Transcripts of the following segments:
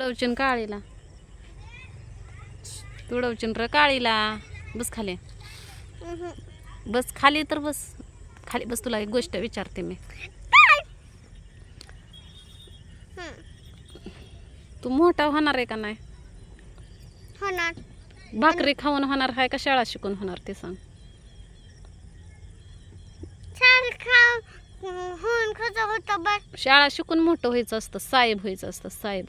तुडवचिन काळीला तुडवचिन र काळीला बस खाली बस खाली तर बस खाली बस तुला एक गोष्ट विचारते मी तू मोठा होणार आहे का नाही होणार भाकरी खाऊन होणार आहे का शाळा शिकून होणार ते सांग शाळा शिकून मोठं व्हायचं असतं साहेब व्हायचं असतं साहेब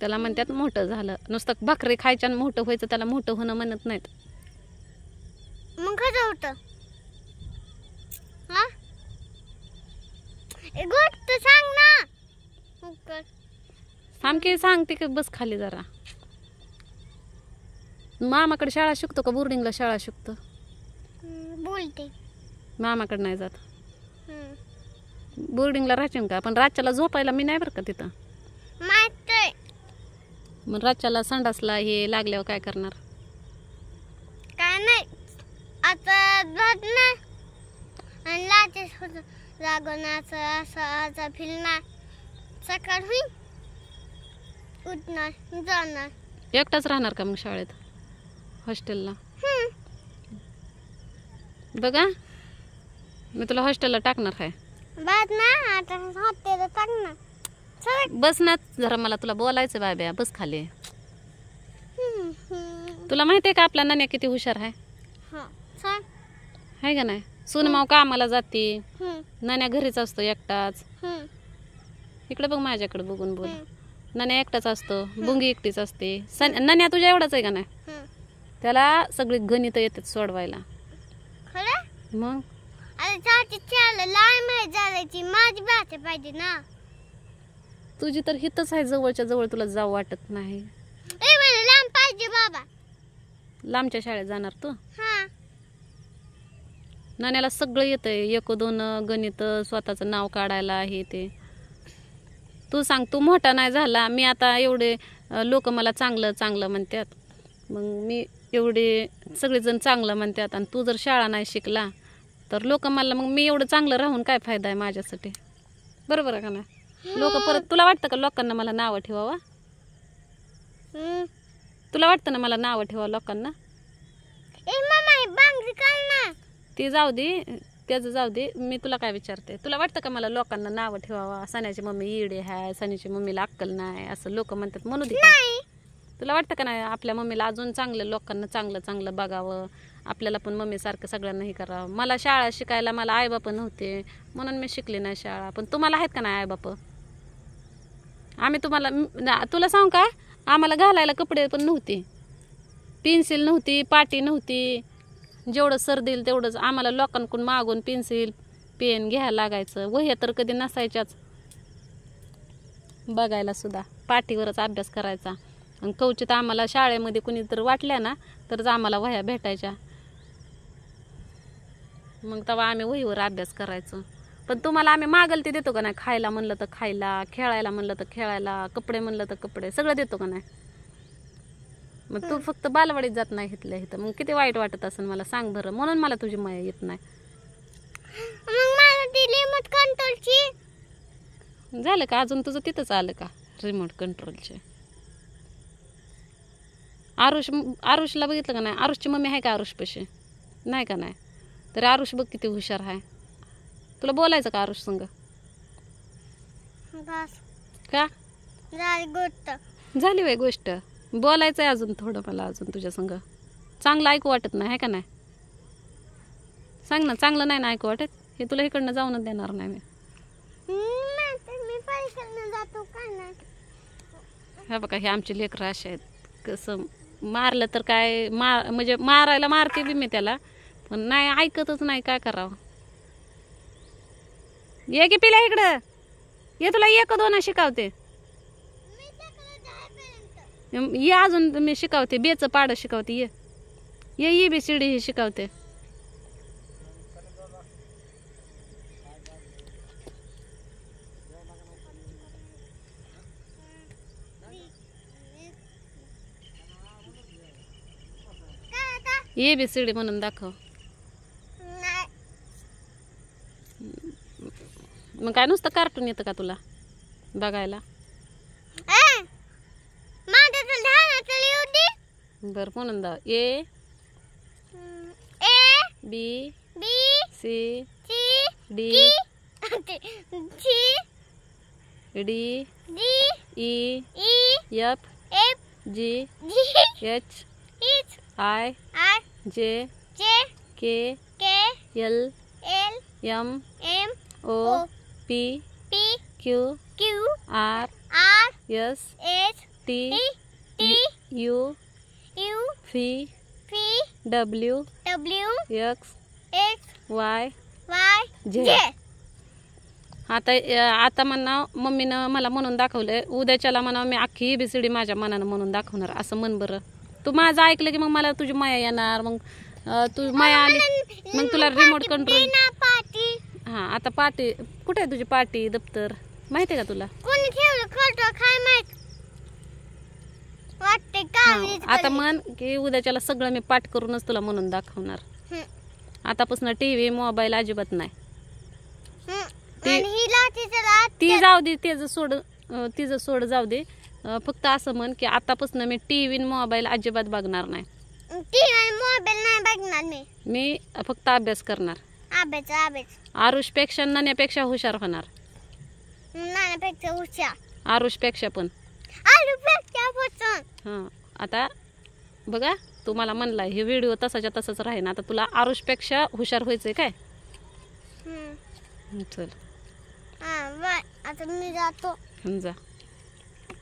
त्याला म्हणतात मोठं झालं नुसतं भाकरी खायच्या मोठं व्हायचं त्याला मोठं होणं म्हणत नाहीत मग सांग ना सांगते की बस खाली जरा मामाकडे शाळा शिकतो का बोर्डिंगला शाळा शिकतो बोलते मामाकडे नाही जात बोर्डिंगला राहायचे का पण रातच्याला झोपायला मी नाही बरं का तिथं मग राज्याला संडासला हे लागल्यावर काय करणार काय नाही आता भात आणि असं होईल उठणार जाणार एकटाच राहणार का मग शाळेत हॉस्टेलला बघा मी तुला हॉस्टेलला टाकणार आहे भात ना आता हॉटेल टाकणार बस ना जरा मला तुला बोलायचं बाब्या बस खाली तुला माहिती आहे का आपला नाण्या किती हुशार आहे हाय का नाही सुनमाव कामाला जाते नाण्या घरीच असतो एकटाच इकडे बघ माझ्याकडे बघून बोल नाण्या एकटाच असतो बुंगी एकटीच असते नाण्या तुझ्या एवढाच आहे का नाही त्याला सगळी गणित येतात सोडवायला मग माझी भाषा पाहिजे ना तुझी तर हितच आहे जवळच्या जवळ तुला जाऊ वाटत नाही पाहिजे बाबा लांबच्या शाळेत जाणार तू नाण्याला सगळं येतंय एक दोन गणित स्वतःचं नाव काढायला आहे ते तू सांग तू मोठा नाही झाला मी आता एवढे लोक मला चांगलं चांगलं म्हणतात मग मी एवढे सगळेजण चांगलं म्हणतात आणि तू जर शाळा नाही शिकला तर लोक मला मग मी एवढं चांगलं राहून काय फायदा आहे माझ्यासाठी बरोबर आहे का नाही लोक परत तुला वाटतं का लोकांना मला नावं ठेवावं तुला वाटतं ना मला नावं ठेवा लोकांना ती जाऊ दे त्याचं जाऊ दे मी तुला काय विचारते तुला वाटतं का मला लोकांना नावं ठेवावं सण्याची मम्मी इडे हाय सण्याची मम्मीला अक्कल नाही असं लोक म्हणतात म्हणू दे तुला वाटतं का नाही आपल्या मम्मीला अजून चांगलं लोकांना चांगलं चांगलं बघावं आपल्याला पण मम्मी सारखं सगळ्यांना हे करावं मला शाळा शिकायला मला आईबाप नव्हते म्हणून मी शिकले नाही शाळा पण तुम्हाला आहेत का नाही आईबाप आम्ही तुम्हाला तुला सांग का आम्हाला घालायला कपडे पण नव्हते पेन्सिल नव्हती पाटी नव्हती जेवढं सर तेवढंच आम्हाला लोकांकडून मागून पेन्सिल पेन घ्यायला लागायचं वह्या तर कधी नसायच्याच बघायला सुद्धा पाठीवरच अभ्यास करायचा आणि कवचित आम्हाला शाळेमध्ये कुणी तर वाटल्या ना तरच आम्हाला वह्या भेटायच्या मग तेव्हा आम्ही वहीवर अभ्यास करायचो पण तुम्हाला आम्ही मागल ते देतो का नाही खायला म्हणलं तर खायला खेळायला म्हणलं तर खेळायला कपडे म्हणलं तर कपडे सगळं देतो का नाही मग तू फक्त बालवाडीत जात नाही इथल्या इथं मग किती वाईट वाटत असेल मला सांग बरं म्हणून मला तुझी माया येत नाही झालं का अजून तुझं तिथंच आलं का रिमोट कंट्रोलचे आरुष आरुषला बघितलं का नाही आरुषची मम्मी आहे का आरुष नाही का नाही तर आरुष बघ किती हुशार आहे तुला बोलायचं का आरुष संग का झाली गोष्ट झाली गोष्ट बोलायचं आहे अजून थोडं मला अजून तुझ्या संग चांगलं ऐकू वाटत नाही है का नाही सांग ना चांगलं नाही ना ऐकू वाटत हे तुला इकडनं जाऊनच देणार नाही मी हा बघा हे आमचे लेकरं असे आहेत कसं मारलं तर काय मार म्हणजे मारायला मारते बी मी त्याला पण नाही ऐकतच नाही काय करावं ये की पिला इकडं ये तुला एक दोन शिकावते ये अजून मी शिकवते बेच पाड शिकवते ये ये ये बी सी ही शिकवते ये बी सी डी म्हणून दाखव मग काय नुसतं कार्टून येतं का तुला बघायला बर म्हणून दा A A B B C C D D D E E F F G G H H I I J J K K L L M M O P P Q Q R R S S T T U U V V W W X X Y Y Z आता आता म्हणा मम्मीनं मला म्हणून दाखवलंय उद्याच्याला म्हणा मी अख्खी D माझ्या मनानं म्हणून दाखवणार असं मन बरं तू माझं ऐकलं की मग मला तुझी माया येणार मग तू माया आली मग तुला रिमोट कंट्रोल आता पाटी कुठे आहे तुझी पार्टी दप्तर माहिती आहे का तुला कोणी ठेवलं काय माहित वाटते का आता मन की उद्याच्याला सगळं मी पाठ करूनच तुला म्हणून दाखवणार हं, आतापासून टीव्ही मोबाईल अजिबात नाही ती- जाऊ दे तिज सोड तिज सोड जाऊ दे फक्त असं म्हण की आतापासून मी टीव्ही मोबाईल अजिबात बघणार नाही मोबाईल नाही बघणार मी फक्त अभ्यास करणार आरुष पेक्षा नाण्यापेक्षा हुशार होणार नाही हुशार आरुष पेक्षा पण आता बघा तुम्हाला म्हणला हे व्हिडिओ तसाच्या तसाच राहील आता तुला आरुष पेक्षा हुशार व्हायचंय काय चल हां आता मी जातो जा